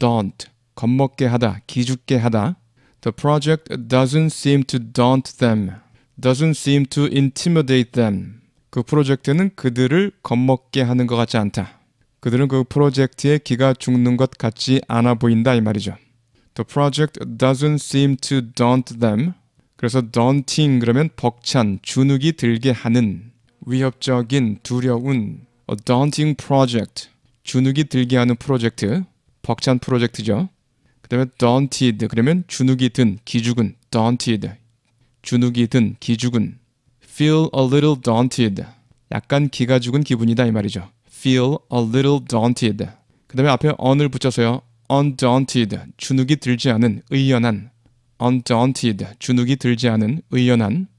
daunt 겁먹게 하다, 기죽게 하다. The project doesn't seem to daunt them. doesn't seem to intimidate them. 그 프로젝트는 그들을 겁먹게 하는 것 같지 않다. 그들은 그 프로젝트에 기가 죽는 것 같지 않아 보인다 이 말이죠. The project doesn't seem to daunt them. 그래서 daunting 그러면 벅찬, 주눅이 들게 하는 위협적인, 두려운 a daunting project. 주눅이 들게 하는 프로젝트. 벅찬 프로젝트죠. 그다음에 daunted 그러면 주눅이 든 기죽은 daunted 주눅이 든 기죽은 feel a little daunted 약간 기가 죽은 기분이다 이 말이죠. feel a little daunted 그다음에 앞에 on을 붙여서요. undaunted 주눅이 들지 않은 의연한 undaunted 주눅이 들지 않은 의연한